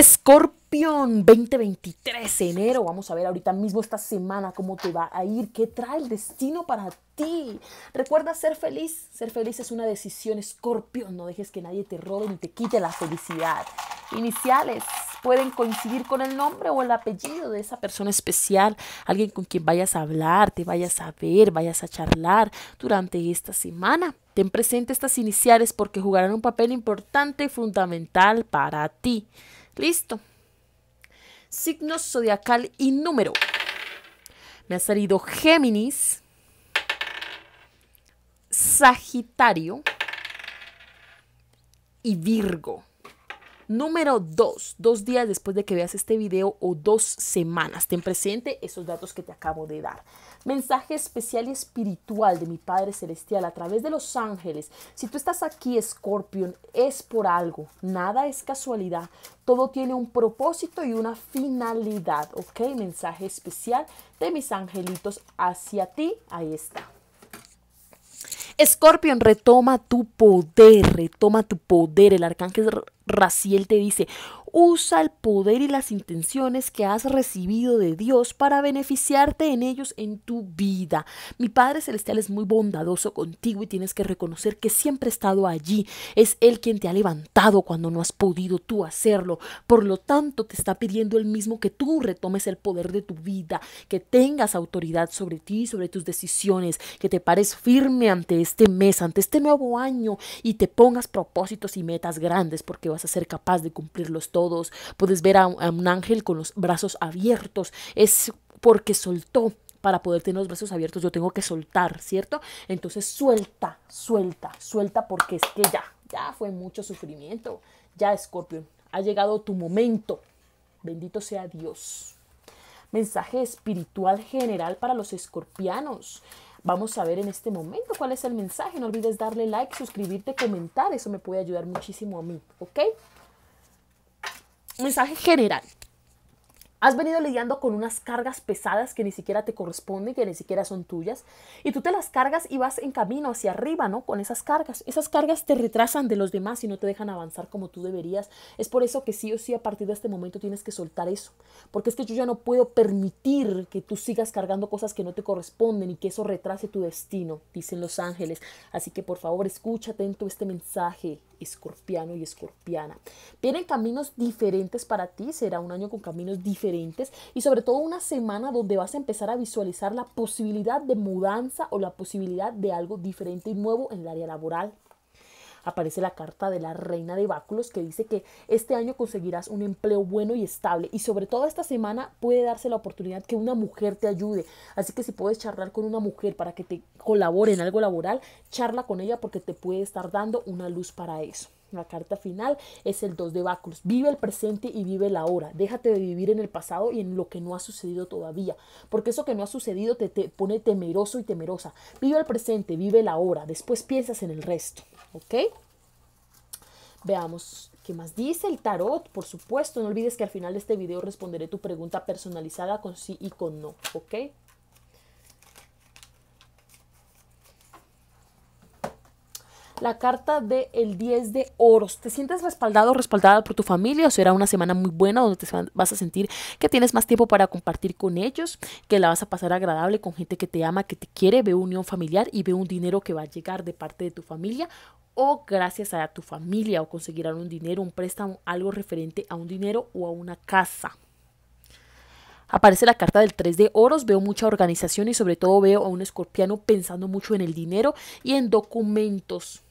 Scorpion 2023, enero. Vamos a ver ahorita mismo esta semana cómo te va a ir, qué trae el destino para ti. Recuerda ser feliz. Ser feliz es una decisión, Escorpión, No dejes que nadie te robe ni te quite la felicidad. Iniciales pueden coincidir con el nombre o el apellido de esa persona especial, alguien con quien vayas a hablar, te vayas a ver, vayas a charlar durante esta semana. Ten presente estas iniciales porque jugarán un papel importante y fundamental para ti. Listo. Signo zodiacal y número. Me ha salido Géminis, Sagitario y Virgo. Número dos, dos días después de que veas este video o dos semanas, ten presente esos datos que te acabo de dar. Mensaje especial y espiritual de mi Padre Celestial a través de los ángeles. Si tú estás aquí, Scorpion, es por algo. Nada es casualidad. Todo tiene un propósito y una finalidad. ¿Ok? Mensaje especial de mis angelitos hacia ti. Ahí está. Scorpion, retoma tu poder, retoma tu poder. El arcángel Raciel te dice, usa el poder y las intenciones que has recibido de Dios para beneficiarte en ellos en tu vida. Mi Padre Celestial es muy bondadoso contigo y tienes que reconocer que siempre ha estado allí. Es Él quien te ha levantado cuando no has podido tú hacerlo. Por lo tanto, te está pidiendo Él mismo que tú retomes el poder de tu vida, que tengas autoridad sobre ti, sobre tus decisiones, que te pares firme ante este mes, ante este nuevo año y te pongas propósitos y metas grandes porque vas a ser capaz de cumplirlos todos. Puedes ver a, un ángel con los brazos abiertos. Es porque soltó. Para poder tener los brazos abiertos yo tengo que soltar, ¿cierto? Entonces suelta, suelta, suelta porque es que ya, ya fue mucho sufrimiento. Ya, Escorpio, ha llegado tu momento. Bendito sea Dios. Mensaje espiritual general para los escorpianos. Vamos a ver en este momento cuál es el mensaje. No olvides darle like, suscribirte, comentar. Eso me puede ayudar muchísimo a mí, ¿ok? Mensaje general. Has venido lidiando con unas cargas pesadas que ni siquiera te corresponden, que ni siquiera son tuyas, y tú te las cargas y vas en camino hacia arriba, ¿no? Con esas cargas. Esas cargas te retrasan de los demás y no te dejan avanzar como tú deberías. Es por eso que sí o sí a partir de este momento tienes que soltar eso, porque es que yo ya no puedo permitir que tú sigas cargando cosas que no te corresponden y que eso retrase tu destino, dicen los ángeles. Así que por favor, escucha atento este mensaje, escorpiano y escorpiana. Vienen caminos diferentes para ti, será un año con caminos diferentes y sobre todo una semana donde vas a empezar a visualizar la posibilidad de mudanza o la posibilidad de algo diferente y nuevo en el área laboral. Aparece la carta de la reina de báculos que dice que este año conseguirás un empleo bueno y estable y sobre todo esta semana puede darse la oportunidad que una mujer te ayude. Así que si puedes charlar con una mujer para que te colabore en algo laboral, charla con ella porque te puede estar dando una luz para eso. La carta final es el 2 de báculos. Vive el presente y vive la hora. Déjate de vivir en el pasado y en lo que no ha sucedido todavía. Porque eso que no ha sucedido te, te pone temeroso y temerosa. Vive el presente, vive la hora. Después piensas en el resto. ¿Ok? Veamos qué más dice el tarot. Por supuesto, no olvides que al final de este video responderé tu pregunta personalizada con sí y con no. ¿Ok? la carta del el 10 de oros. ¿Te sientes respaldado o respaldada por tu familia? O será una semana muy buena donde te vas a sentir que tienes más tiempo para compartir con ellos, que la vas a pasar agradable con gente que te ama, que te quiere. ve unión familiar y ve un dinero que va a llegar de parte de tu familia o gracias a tu familia o conseguirán un dinero, un préstamo, algo referente a un dinero o a una casa. Aparece la carta del 3 de oros, veo mucha organización y sobre todo veo a un escorpiano pensando mucho en el dinero y en documentos.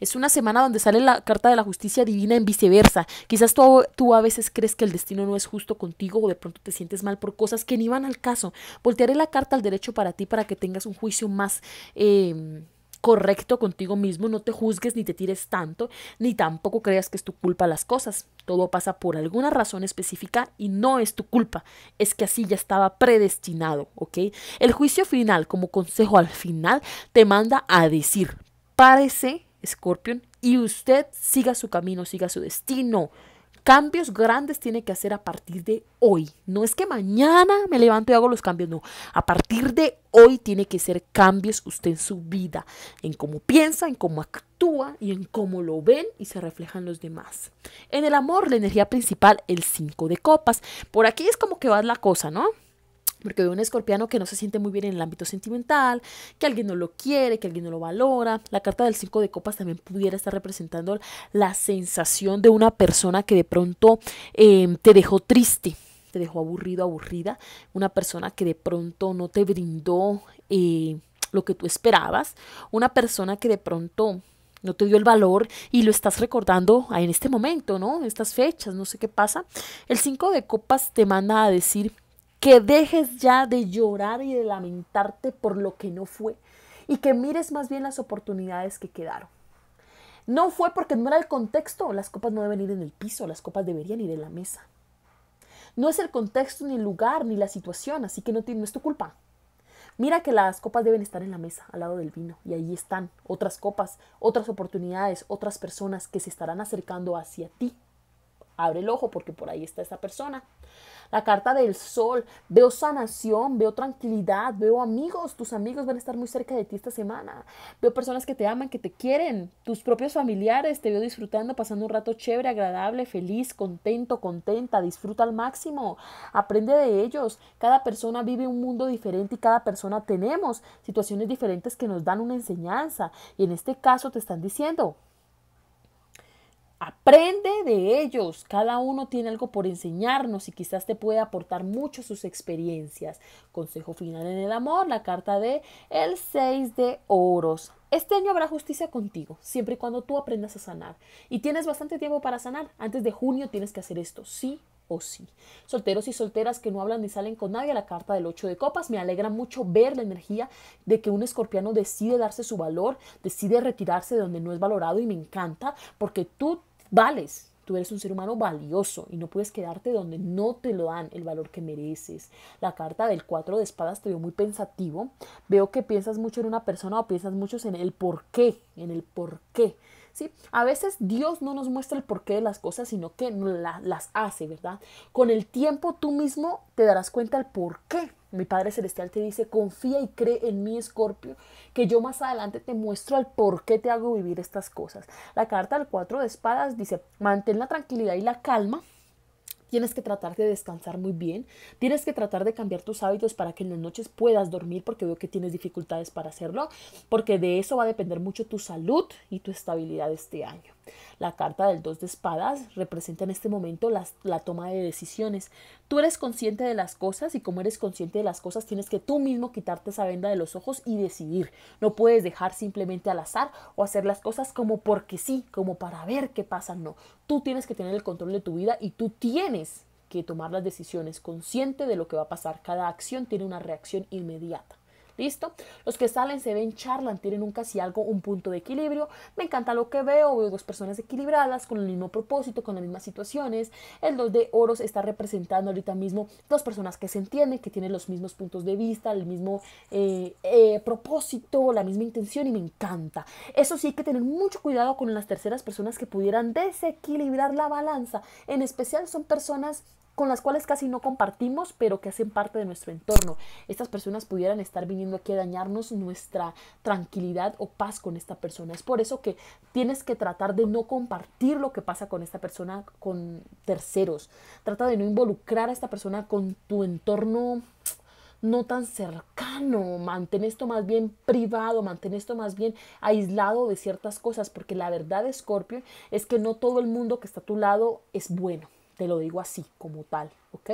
Es una semana donde sale la carta de la justicia divina en viceversa. Quizás tú, a veces crees que el destino no es justo contigo o de pronto te sientes mal por cosas que ni van al caso. Voltearé la carta al derecho para ti para que tengas un juicio más... Em, correcto contigo mismo, no te juzgues ni te tires tanto, ni tampoco creas que es tu culpa las cosas. Todo pasa por alguna razón específica y no es tu culpa, es que así ya estaba predestinado, ¿ok? El juicio final, como consejo al final, te manda a decir, parece. Escorpión y usted siga su camino, siga su destino. Cambios grandes tiene que hacer a partir de hoy. No es que mañana me levanto y hago los cambios, no. A partir de hoy tiene que ser cambios usted en su vida, en cómo piensa, en cómo actúa y en cómo lo ven y se reflejan los demás. En el amor, la energía principal, el 5 de copas. Por aquí es como que va la cosa, ¿no? Porque veo un escorpiano que no se siente muy bien en el ámbito sentimental, que alguien no lo quiere, que alguien no lo valora. La carta del cinco de copas también pudiera estar representando la sensación de una persona que de pronto em, te dejó triste, te dejó aburrido, aburrida. Una persona que de pronto no te brindó eh, lo que tú esperabas. Una persona que de pronto no te dio el valor y lo estás recordando en este momento, ¿no? En estas fechas, no sé qué pasa. El cinco de copas te manda a decir que dejes ya de llorar y de lamentarte por lo que no fue y que mires más bien las oportunidades que quedaron. No fue porque no era el contexto, las copas no deben ir en el piso, las copas deberían ir en la mesa. No es el contexto, ni el lugar, ni la situación, así que no, es tu culpa. Mira que las copas deben estar en la mesa, al lado del vino, y ahí están otras copas, otras oportunidades, otras personas que se estarán acercando hacia ti abre el ojo porque por ahí está esa persona. La carta del sol, veo sanación, veo tranquilidad, veo amigos, tus amigos van a estar muy cerca de ti esta semana, veo personas que te aman, que te quieren, tus propios familiares, te veo disfrutando, pasando un rato chévere, agradable, feliz, contento, contenta, disfruta al máximo, aprende de ellos, cada persona vive un mundo diferente y cada persona tenemos situaciones diferentes que nos dan una enseñanza y en este caso te están diciendo, Aprende de ellos, cada uno tiene algo por enseñarnos y quizás te puede aportar mucho sus experiencias. Consejo final en el amor, la carta de el 6 de oros. Este año habrá justicia contigo, siempre y cuando tú aprendas a sanar. Y tienes bastante tiempo para sanar. Antes de junio tienes que hacer esto, sí o sí. Solteros y solteras que no hablan ni salen con nadie, la carta del 8 de copas, me alegra mucho ver la energía de que un escorpiano decide darse su valor, decide retirarse de donde no es valorado y me encanta porque tú vales. Tú eres un ser humano valioso y no puedes quedarte donde no te lo dan el valor que mereces. La carta del cuatro de espadas te veo muy pensativo. Veo que piensas mucho en una persona o piensas mucho en el por qué, en el por qué. ¿Sí? A veces Dios no nos muestra el porqué de las cosas, sino que las hace, ¿verdad? Con el tiempo tú mismo te darás cuenta el por qué mi Padre Celestial te dice, confía y cree en mí, Escorpio, que yo más adelante te muestro el por qué te hago vivir estas cosas. La carta del cuatro de espadas dice, mantén la tranquilidad y la calma Tienes que tratar de descansar muy bien. Tienes que tratar de cambiar tus hábitos para que en las noches puedas dormir porque veo que tienes dificultades para hacerlo. Porque de eso va a depender mucho tu salud y tu estabilidad este año. La carta del 2 de espadas representa en este momento la toma de decisiones. Tú eres consciente de las cosas y como eres consciente de las cosas tienes que tú mismo quitarte esa venda de los ojos y decidir. No puedes dejar simplemente al azar o hacer las cosas como porque sí, como para ver qué pasa. No, tú tienes que tener el control de tu vida y tú tienes que tomar las decisiones consciente de lo que va a pasar. Cada acción tiene una reacción inmediata. ¿Listo? Los que salen se ven, charlan, tienen un casi algo, un punto de equilibrio. Me encanta lo que veo, veo dos personas equilibradas, con el mismo propósito, con las mismas situaciones. El 2 de oros está representando ahorita mismo dos personas que se entienden, que tienen los mismos puntos de vista, el mismo eh, eh, propósito, la misma intención y me encanta. Eso sí hay que tener mucho cuidado con las terceras personas que pudieran desequilibrar la balanza. En especial son personas con las cuales casi no compartimos, pero que hacen parte de nuestro entorno. Estas personas pudieran estar viniendo aquí a dañarnos nuestra tranquilidad o paz con esta persona. Es por eso que tienes que tratar de no compartir lo que pasa con esta persona con terceros. Trata de no involucrar a esta persona con tu entorno no tan cercano, mantén esto más bien privado, mantén esto más bien aislado de ciertas cosas, porque la verdad, Scorpio, es que no todo el mundo que está a tu lado es bueno. Te lo digo así, como tal, ¿ok?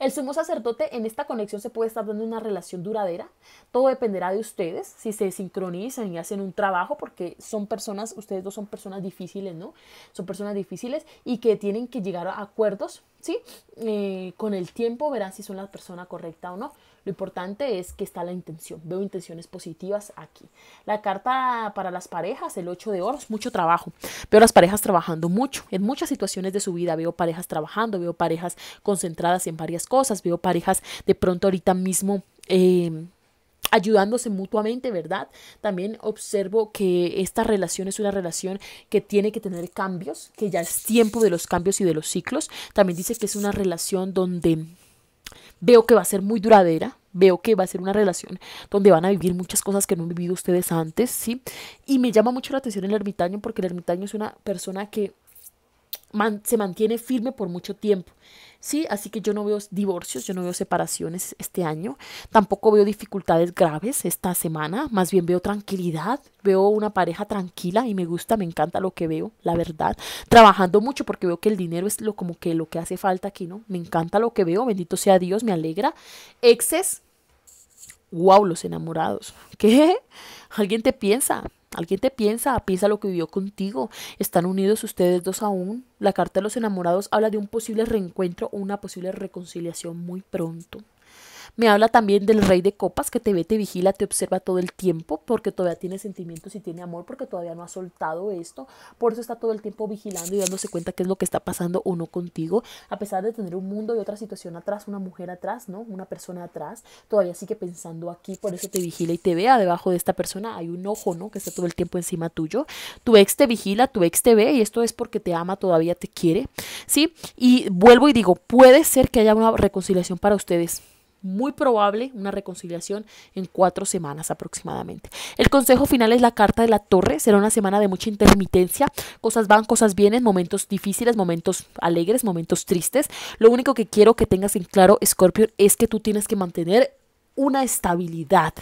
El sumo sacerdote en esta conexión se puede estar dando una relación duradera. Todo dependerá de ustedes, si se sincronizan y hacen un trabajo, porque son personas, ustedes dos son personas difíciles, ¿no? Son personas difíciles y que tienen que llegar a acuerdos, ¿sí? Eh, con el tiempo verán si son la persona correcta o no. Lo importante es que está la intención. Veo intenciones positivas aquí. La carta para las parejas, el 8 de es mucho trabajo. Veo las parejas trabajando mucho. En muchas situaciones de su vida veo parejas trabajando, veo parejas concentradas en varias cosas, veo parejas de pronto ahorita mismo. Eh, ayudándose mutuamente, ¿verdad? También observo que esta relación es una relación que tiene que tener cambios, que ya es tiempo de los cambios y de los ciclos. También dice que es una relación donde Veo que va a ser muy duradera, veo que va a ser una relación donde van a vivir muchas cosas que no han vivido ustedes antes, ¿sí? Y me llama mucho la atención el ermitaño porque el ermitaño es una persona que se mantiene firme por mucho tiempo. ¿sí? Así que yo no veo divorcios, yo no veo separaciones este año, tampoco veo dificultades graves esta semana, más bien veo tranquilidad, veo una pareja tranquila y me gusta, me encanta lo que veo, la verdad, trabajando mucho porque veo que el dinero es lo como que lo que hace falta aquí, ¿no? Me encanta lo que veo, bendito sea Dios, me alegra. Exes, wow, los enamorados, ¿qué? ¿Alguien te piensa? Alguien te piensa, piensa lo que vivió contigo. ¿Están unidos ustedes dos aún? La carta de los enamorados habla de un posible reencuentro o una posible reconciliación muy pronto. Me habla también del rey de copas que te ve, te vigila, te observa todo el tiempo porque todavía tiene sentimientos y tiene amor porque todavía no ha soltado esto. Por eso está todo el tiempo vigilando y dándose cuenta qué es lo que está pasando o no contigo. A pesar de tener un mundo y otra situación atrás, una mujer atrás, ¿no? Una persona atrás, todavía sigue pensando aquí. Por eso te vigila y te vea debajo de esta persona. Hay un ojo, ¿no? Que está todo el tiempo encima tuyo. Tu ex te vigila, tu ex te ve y esto es porque te ama, todavía te quiere. ¿Sí? Y vuelvo y digo, puede ser que haya una reconciliación para ustedes muy probable una reconciliación en cuatro semanas aproximadamente. El consejo final es la carta de la torre. Será una semana de mucha intermitencia. Cosas van, cosas vienen, momentos difíciles, momentos alegres, momentos tristes. Lo único que quiero que tengas en claro, Scorpio, es que tú tienes que mantener una estabilidad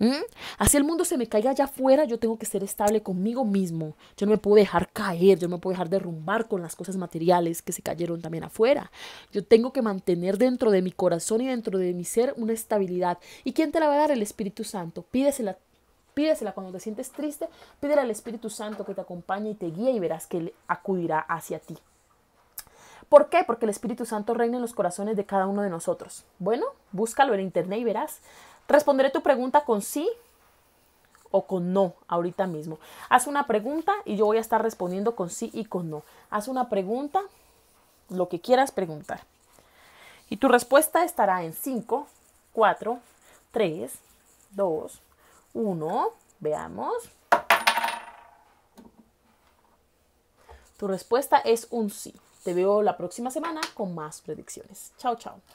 ¿Mm? Así el mundo se me caiga allá afuera, yo tengo que ser estable conmigo mismo. Yo no me puedo dejar caer, yo no me puedo dejar derrumbar con las cosas materiales que se cayeron también afuera. Yo tengo que mantener dentro de mi corazón y dentro de mi ser una estabilidad. ¿Y quién te la va a dar? El Espíritu Santo. Pídesela. Pídesela cuando te sientes triste, pídele al Espíritu Santo que te acompañe y te guíe y verás que Él acudirá hacia ti. ¿Por qué? Porque el Espíritu Santo reina en los corazones de cada uno de nosotros. Bueno, búscalo en internet y verás. Responderé tu pregunta con sí o con no ahorita mismo. Haz una pregunta y yo voy a estar respondiendo con sí y con no. Haz una pregunta, lo que quieras preguntar. Y tu respuesta estará en 5, 4, 3, 2, 1. Veamos. Tu respuesta es un sí. Te veo la próxima semana con más predicciones. Chao, chao.